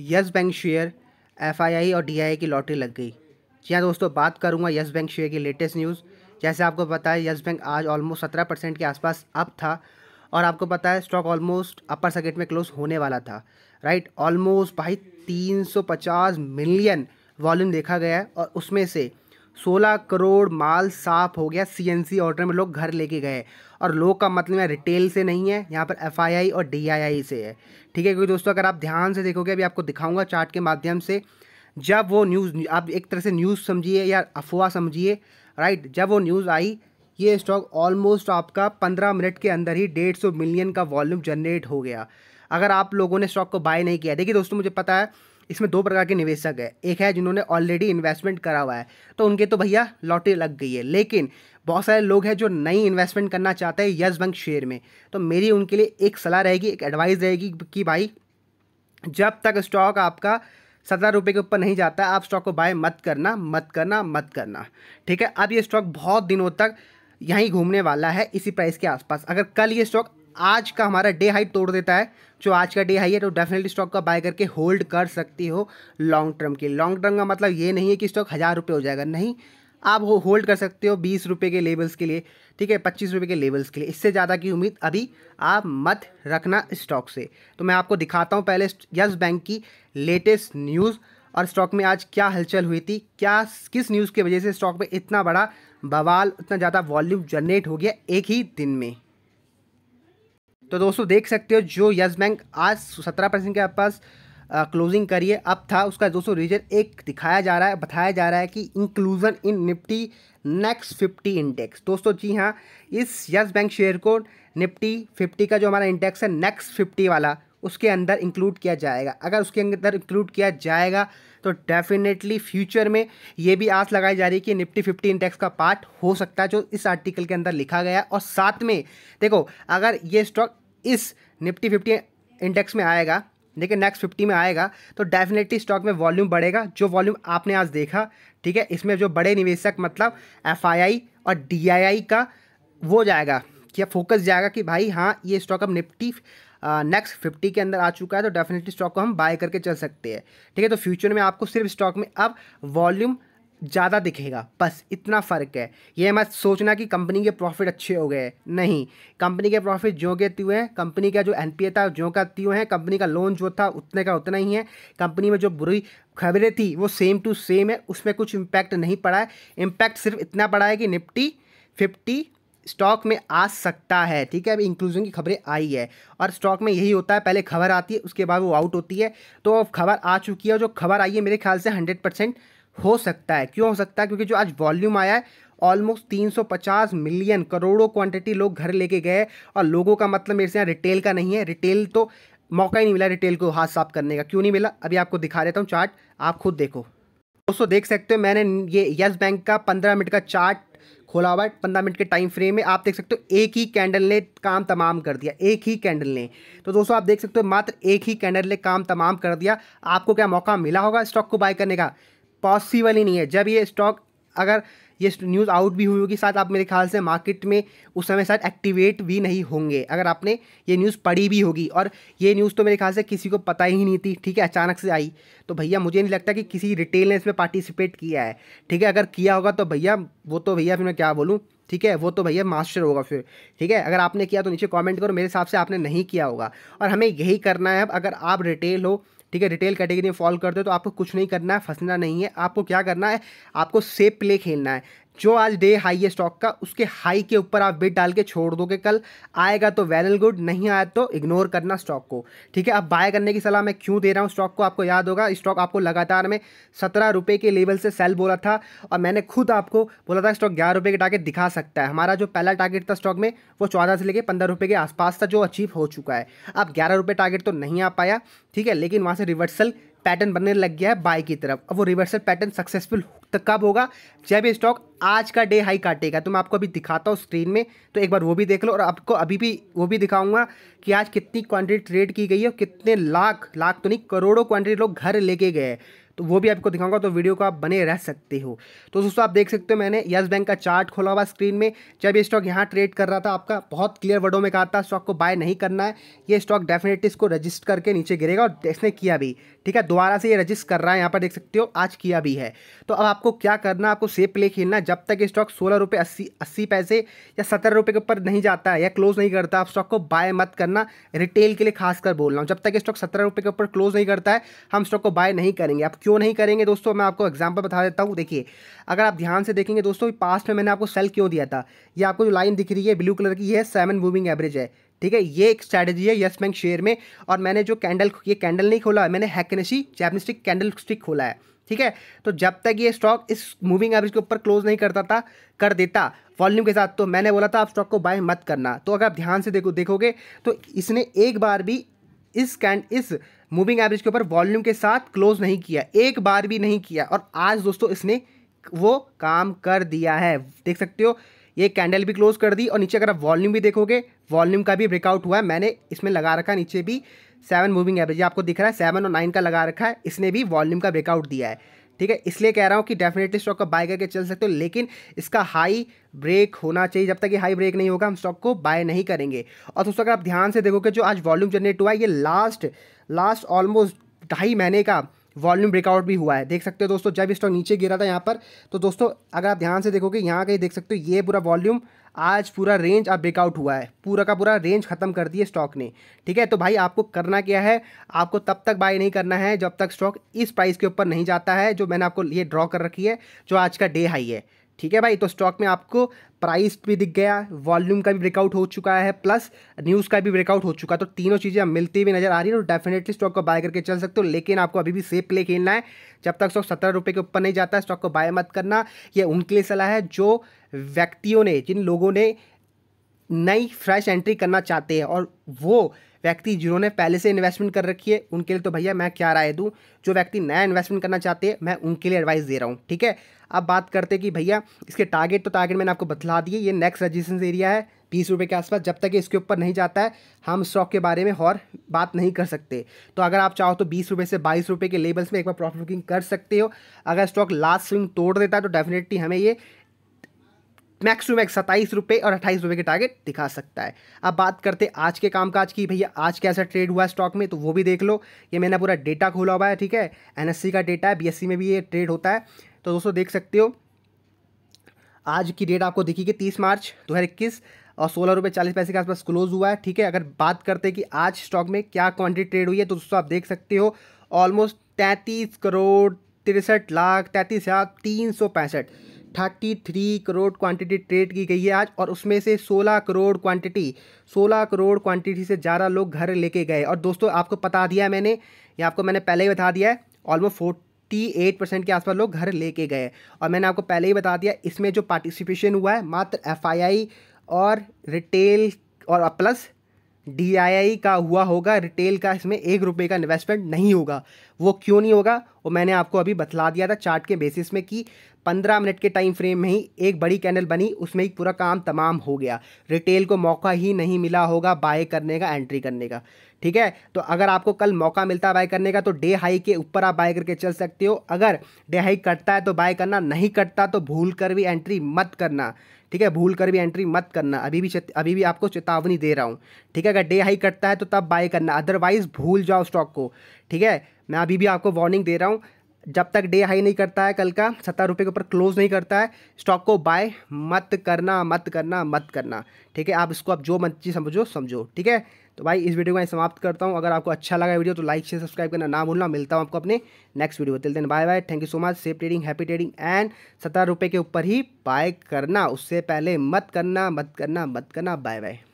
yes Bank share FII और DII की lottery लग गई जी हाँ दोस्तों बात करूँगा यस बैंक शेयर की लेटेस्ट न्यूज़ जैसे आपको पता है यस बैंक आज ऑलमोस्ट सत्रह परसेंट के आसपास अप था और आपको पता है स्टॉक ऑलमोस्ट अपर सर्किट में क्लोज होने वाला था राइट ऑलमोस्ट भाई पचास मिलियन वॉल्यूम देखा गया है और उसमें से सोलह करोड़ माल साफ हो गया सीएनसी ऑर्डर में लोग घर लेके गए और लोग का मतलब यहाँ रिटेल से नहीं है यहाँ पर एफआईआई और डीआईआई से है ठीक है क्योंकि दोस्तों अगर आप ध्यान से देखोगे अभी आपको दिखाऊंगा चार्ट के माध्यम से जब वो न्यूज़ आप एक तरह से न्यूज़ समझिए या अफवाह समझिए राइट जब वो न्यूज़ आई ये स्टॉक ऑलमोस्ट आपका पंद्रह मिनट के अंदर ही डेढ़ सौ मिलियन का वॉल्यूम जनरेट हो गया अगर आप लोगों ने स्टॉक को बाय नहीं किया देखिए दोस्तों मुझे पता है इसमें दो प्रकार के निवेशक है एक है जिन्होंने ऑलरेडी इन्वेस्टमेंट करा हुआ है तो उनके तो भैया लॉटरी लग गई है लेकिन बहुत सारे लोग हैं जो नई इन्वेस्टमेंट करना चाहते हैं यस बैंक शेयर में तो मेरी उनके लिए एक सलाह रहेगी एक एडवाइस रहेगी कि भाई जब तक स्टॉक आपका सत्रह रुपये के ऊपर नहीं जाता आप स्टॉक को बाय मत करना मत करना मत करना ठीक है अब ये स्टॉक बहुत दिनों तक यहीं घूमने वाला है इसी प्राइस के आसपास अगर कल ये स्टॉक आज का हमारा डे हाई तोड़ देता है जो आज का डे हाई है तो डेफिनेटली स्टॉक का बाय करके होल्ड कर सकती हो लॉन्ग टर्म के लॉन्ग टर्म का मतलब ये नहीं है कि स्टॉक हज़ार रुपये हो जाएगा नहीं आप वो होल्ड कर सकते हो बीस रुपये के लेवल्स के लिए ठीक है पच्चीस रुपये के लेवल्स के लिए इससे ज़्यादा की उम्मीद अभी आप मत रखना स्टॉक से तो मैं आपको दिखाता हूँ पहले यस बैंक की लेटेस्ट न्यूज़ और स्टॉक में आज क्या हलचल हुई थी क्या किस न्यूज़ की वजह से स्टॉक में इतना बड़ा बवाल इतना ज़्यादा वॉल्यूम जनरेट हो गया एक ही दिन में तो दोस्तों देख सकते हो जो यस बैंक आज सत्रह परसेंट के आसपास क्लोजिंग करिए अब था उसका दोस्तों रीजन एक दिखाया जा रहा है बताया जा रहा है कि inclusion in Nifty next fifty index दोस्तों जी हाँ इस यस बैंक शेयर को निफ्टी फिफ्टी का जो हमारा इंडेक्स है नेक्स्ट फिफ्टी वाला उसके अंदर इंक्लूड किया जाएगा अगर उसके अंदर इंक्लूड किया जाएगा तो डेफिनेटली फ्यूचर में ये भी आस लगाई जा रही है कि निफ्टी फिफ्टी इंडेक्स का पार्ट हो सकता है जो इस आर्टिकल के अंदर लिखा गया और साथ में देखो अगर ये स्टॉक इस निफ्टी फिफ्टी इंडेक्स में आएगा देखिए नेक्स्ट फिफ्टी में आएगा तो डेफिनेटली स्टॉक में वॉल्यूम बढ़ेगा जो वॉल्यूम आपने आज देखा ठीक है इसमें जो बड़े निवेशक मतलब एफ और डी का वो जाएगा कि फोकस जाएगा कि भाई हाँ ये स्टॉक अब निफ्टी नेक्स्ट फिफ्टी के अंदर आ चुका है तो डेफिनेटली स्टॉक को हम बाय करके चल सकते हैं ठीक है तो फ्यूचर में आपको सिर्फ स्टॉक में अब वॉल्यूम ज़्यादा दिखेगा बस इतना फ़र्क है ये मत सोचना कि कंपनी के प्रॉफिट अच्छे हो गए नहीं कंपनी के प्रॉफिट जो के त्यों हैं कंपनी का जो एन था जो का त्यों है कंपनी का लोन जो था उतने का उतना ही है कंपनी में जो बुरी खबरें थी वो सेम टू सेम है उसमें कुछ इम्पैक्ट नहीं पड़ा है इम्पैक्ट सिर्फ इतना पड़ा है कि निफ्टी फिफ्टी स्टॉक में आ सकता है ठीक है अभी इंक्लूजन की खबरें आई है और स्टॉक में यही होता है पहले खबर आती है उसके बाद वो आउट होती है तो खबर आ चुकी है जो खबर आई है मेरे ख्याल से हंड्रेड परसेंट हो सकता है क्यों हो सकता है क्योंकि जो आज वॉल्यूम आया है ऑलमोस्ट 350 मिलियन करोड़ों क्वांटिटी लोग घर लेके गए और लोगों का मतलब मेरे से यहाँ रिटेल का नहीं है रिटेल तो मौका ही नहीं मिला रिटेल को हाथ साफ करने का क्यों नहीं मिला अभी आपको दिखा देता हूँ चार्ट आप खुद देखो दोस्तों देख सकते हो मैंने ये यस बैंक का पंद्रह मिनट का चार्ट खोला हुआ है पंद्रह मिनट के टाइम फ्रेम में आप देख सकते हो एक ही कैंडल ने काम तमाम कर दिया एक ही कैंडल ने तो दोस्तों आप देख सकते हो मात्र एक ही कैंडल ने काम तमाम कर दिया आपको क्या मौका मिला होगा स्टॉक को बाय करने का पॉसिबल ही नहीं है जब ये स्टॉक अगर ये न्यूज़ आउट भी हुई होगी साथ आप मेरे ख्याल से मार्केट में उस समय साथ एक्टिवेट भी नहीं होंगे अगर आपने ये न्यूज़ पढ़ी भी होगी और ये न्यूज़ तो मेरे ख्याल से किसी को पता ही नहीं थी ठीक है अचानक से आई तो भैया मुझे नहीं लगता कि किसी रिटेल ने इसमें पार्टिसिपेट किया है ठीक है अगर किया होगा तो भैया वो तो भैया फिर मैं क्या बोलूँ ठीक है वो तो भैया मास्टर होगा फिर ठीक है अगर आपने किया तो नीचे कमेंट करो मेरे हिसाब से आपने नहीं किया होगा और हमें यही करना है अब अगर आप रिटेल हो ठीक है रिटेल कैटेगरी में फॉल करते हो तो आपको कुछ नहीं करना है फंसना नहीं है आपको क्या करना है आपको सेफ प्ले खेलना है जो आज डे हाई है स्टॉक का उसके हाई के ऊपर आप बिट डाल के छोड़ दोगे कल आएगा तो वेल एंड गुड नहीं आया तो इग्नोर करना स्टॉक को ठीक है अब बाय करने की सलाह मैं क्यों दे रहा हूँ स्टॉक को आपको याद होगा स्टॉक आपको लगातार मैं सत्रह रुपये के लेवल से सेल बोला था और मैंने खुद आपको बोला था स्टॉक ग्यारह रुपये के टारगेट दिखा सकता है हमारा जो पहला टारगेट था स्टॉक में वो चौदह से लेकर पंद्रह रुपये के आसपास था जो अचीव हो चुका है अब ग्यारह रुपये टारगेट तो नहीं आ पाया ठीक है लेकिन वहाँ से रिवर्सल पैटर्न बनने लग गया है बाय की तरफ अब वो रिवर्सल पैटर्न सक्सेसफुल कब होगा जब ये स्टॉक आज का डे हाई काटेगा तो मैं आपको अभी दिखाता हूँ स्क्रीन में तो एक बार वो भी देख लो और आपको अभी भी वो भी दिखाऊंगा कि आज कितनी क्वांटिटी ट्रेड की गई है और कितने लाख लाख तो नहीं करोड़ों क्वांटिटी लोग घर लेके गए तो वो भी आपको दिखाऊंगा तो वीडियो को आप बने रह सकते हो तो दोस्तों आप देख सकते हो मैंने यस बैंक का चार्ट खोला हुआ स्क्रीन में जब ये स्टॉक यहाँ ट्रेड कर रहा था आपका बहुत क्लियर वर्डों में कहा था स्टॉक को बाय नहीं करना है ये स्टॉक डेफिनेटली इसको रजिस्टर करके नीचे गिरेगा और इसने किया भी ठीक है दोबारा से ये रजिस्ट कर रहा है यहाँ पर देख सकते हो आज किया भी है तो अब आपको क्या करना आपको सेफ प्ले खेलना जब तक स्टॉक सोलह रुपये अस्सी अस्सी पैसे या सत्तर रुपये के ऊपर नहीं जाता है या क्लोज़ नहीं करता आप स्टॉक को बाय मत करना रिटेल के लिए खास कर बोल रहा हूँ जब तक स्टॉक सत्रह रुपये के ऊपर क्लोज़ नहीं करता है हम स्टॉक को बाय नहीं करेंगे आप क्यों नहीं करेंगे दोस्तों मैं आपको एग्जाम्पल बता देता हूँ देखिए अगर आप ध्यान से देखेंगे दोस्तों पास्ट में मैंने आपको सेल क्यों दिया था ये आपको जो लाइन दिख रही है ब्लू कलर की यह सेवन मूविंग एवरेज है ठीक है ये एक स्ट्रैटेजी है यस बैंक शेयर में और मैंने जो कैंडल ये कैंडल नहीं खोला है मैंने हैकनेसी जैपनिस्टिक स्टिक कैंडल स्टिक खोला है ठीक है तो जब तक ये स्टॉक इस मूविंग एवरेज के ऊपर क्लोज नहीं करता था कर देता वॉल्यूम के साथ तो मैंने बोला था आप स्टॉक को बाय मत करना तो अगर आप ध्यान से देखो देखोगे तो इसने एक बार भी इस कैंड इस मूविंग एवरेज के ऊपर वॉल्यूम के साथ क्लोज नहीं किया एक बार भी नहीं किया और आज दोस्तों इसने वो काम कर दिया है देख सकते हो ये कैंडल भी क्लोज कर दी और नीचे अगर आप वॉल्यूम भी देखोगे वॉल्यूम का भी ब्रेकआउट हुआ है मैंने इसमें लगा रखा नीचे भी सेवन मूविंग एवरेज आपको दिख रहा है सेवन और नाइन का लगा रखा है इसने भी वॉल्यूम का ब्रेकआउट दिया है ठीक है इसलिए कह रहा हूँ कि डेफिनेटली स्टॉक को बाय करके चल सकते हो लेकिन इसका हाई ब्रेक होना चाहिए जब तक ये हाई ब्रेक नहीं होगा हम स्टॉक को बाय नहीं करेंगे और दोस्तों अगर आप ध्यान से देखोगे जो आज वॉल्यूम जनरेट हुआ है ये लास्ट लास्ट ऑलमोस्ट ढाई महीने का वॉल्यूम ब्रेकआउट भी हुआ है देख सकते हो दोस्तों जब स्टॉक नीचे गिरा था यहाँ पर तो दोस्तों अगर आप ध्यान से देखोगे यहाँ कहीं देख सकते हो ये पूरा वॉल्यूम आज पूरा रेंज अब ब्रेकआउट हुआ है पूरा का पूरा रेंज खत्म कर दिए स्टॉक ने ठीक है तो भाई आपको करना क्या है आपको तब तक बाय नहीं करना है जब तक स्टॉक इस प्राइस के ऊपर नहीं जाता है जो मैंने आपको ये ड्रॉ कर रखी है जो आज का डे हाई है ठीक है भाई तो स्टॉक में आपको प्राइस भी दिख गया वॉल्यूम का भी ब्रेकआउट हो चुका है प्लस न्यूज़ का भी ब्रेकआउट हो चुका है तो तीनों चीज़ें मिलती हुई नजर आ रही है और डेफिनेटली स्टॉक को बाय करके चल सकते हो लेकिन आपको अभी भी सेफ प्ले खेलना है जब तक स्टॉक सत्रह रुपये के ऊपर नहीं जाता स्टॉक को बाय मत करना ये उनके लिए सलाह है जो व्यक्तियों ने जिन लोगों ने नई फ्रेश एंट्री करना चाहते हैं और वो व्यक्ति जिन्होंने पहले से इन्वेस्टमेंट कर रखी है उनके लिए तो भैया मैं क्या राय दूँ जो व्यक्ति नया इन्वेस्टमेंट करना चाहते हैं मैं उनके लिए एडवाइस दे रहा हूँ ठीक है अब बात करते कि भैया इसके टारगेट तो टारगेट मैंने आपको बतला दिए ये नेक्स्ट रजिस्ट्रेंस एरिया है बीस रुपये के आसपास जब तक इसके ऊपर नहीं जाता है हम स्टॉक के बारे में और बात नहीं कर सकते तो अगर आप चाहो तो बीस रुपये से बाईस रुपये के लेवल्स में एक बार प्रॉफिट बुकिंग कर सकते हो अगर स्टॉक लास्ट स्विंग तोड़ देता है तो डेफिनेटली हमें ये मैक्स टू मैक्स सत्ताईस रुपये और अट्ठाईस रुपये के टारगेट दिखा सकता है अब बात करते आज के कामकाज की भैया आज कैसा ट्रेड हुआ स्टॉक में तो वो भी देख लो ये मैंने पूरा डेटा खोला हुआ है ठीक है एनएससी का डेटा है बीएससी में भी ये ट्रेड होता है तो दोस्तों देख सकते हो आज की डेट आपको दिखेगी तीस मार्च दो और सोलह रुपये चालीस पैसे के आसपास क्लोज हुआ है ठीक है अगर बात करते हैं कि आज स्टॉक में क्या क्वांटिटी ट्रेड हुई है तो दोस्तों आप देख सकते हो ऑलमोस्ट तैंतीस करोड़ तिरसठ लाख तैंतीस हज़ार तीन सौ पैंसठ thirty three crore quantity trade की गई है आज और उसमें से सोलह करोड़ क्वांटिटी सोलह करोड़ क्वांटिटी से ज़्यादा लोग घर लेके गए और दोस्तों आपको बता दिया मैंने ये आपको मैंने पहले ही बता दिया है ऑलमोस्ट फोर्टी एट परसेंट के आसपास लोग घर लेके गए और मैंने आपको पहले ही बता दिया इसमें जो पार्टिसिपेशन हुआ है मात्र एफ और रिटेल और प्लस डी का हुआ होगा रिटेल का इसमें एक रुपये का इन्वेस्टमेंट नहीं होगा वो क्यों नहीं होगा और मैंने आपको अभी बतला दिया था चार्ट के बेसिस में कि पंद्रह मिनट के टाइम फ्रेम में ही एक बड़ी कैंडल बनी उसमें ही पूरा काम तमाम हो गया रिटेल को मौका ही नहीं मिला होगा बाय करने का एंट्री करने का ठीक है तो अगर आपको कल मौका मिलता है बाय करने का तो डे हाई के ऊपर आप बाय करके चल सकते हो अगर डे हाई कटता है तो बाय करना नहीं कटता तो भूल कर भी एंट्री मत करना ठीक है भूल कर भी एंट्री मत करना अभी भी अभी भी आपको चेतावनी दे रहा हूँ ठीक है अगर डे हाई कटता है तो तब बाय करना अदरवाइज़ भूल जाओ स्टॉक को ठीक है मैं अभी भी आपको वार्निंग दे रहा हूँ जब तक डे हाई नहीं करता है कल का सत्तर रुपये के ऊपर क्लोज नहीं करता है स्टॉक को बाय मत करना मत करना मत करना ठीक है आप इसको आप जो मर्जी समझो समझो ठीक है तो भाई इस वीडियो को मैं समाप्त करता हूँ अगर आपको अच्छा लगा वीडियो तो लाइक शेयर सब्सक्राइब करना ना भूलना मिलता हूँ आपको अपने next video till then bye bye thank you so much safe trading happy trading and सत्तर रुपये के ऊपर ही बाय करना उससे पहले मत करना मत करना मत करना बाय बाय